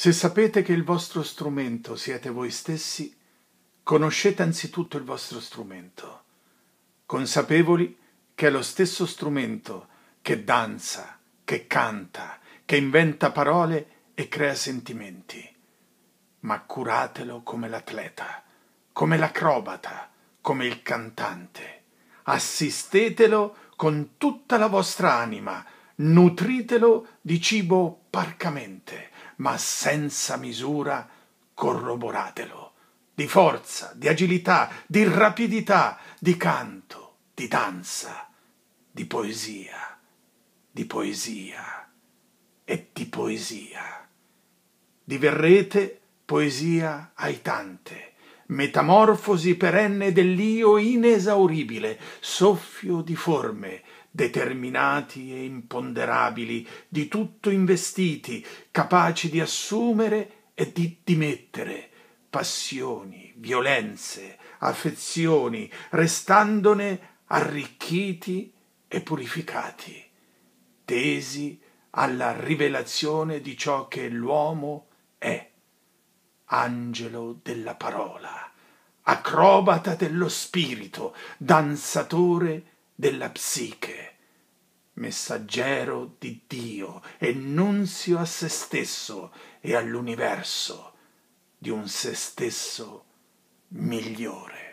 Se sapete che il vostro strumento siete voi stessi, conoscete anzitutto il vostro strumento, consapevoli che è lo stesso strumento che danza, che canta, che inventa parole e crea sentimenti. Ma curatelo come l'atleta, come l'acrobata, come il cantante. Assistetelo con tutta la vostra anima, nutritelo di cibo parcamente ma senza misura corroboratelo, di forza, di agilità, di rapidità, di canto, di danza, di poesia, di poesia e di poesia. Diverrete poesia ai tante, metamorfosi perenne dell'io inesauribile, soffio di forme, determinati e imponderabili, di tutto investiti, capaci di assumere e di dimettere, passioni, violenze, affezioni, restandone arricchiti e purificati, tesi alla rivelazione di ciò che l'uomo è angelo della parola, acrobata dello spirito, danzatore della psiche, messaggero di Dio e nunzio a se stesso e all'universo di un se stesso migliore.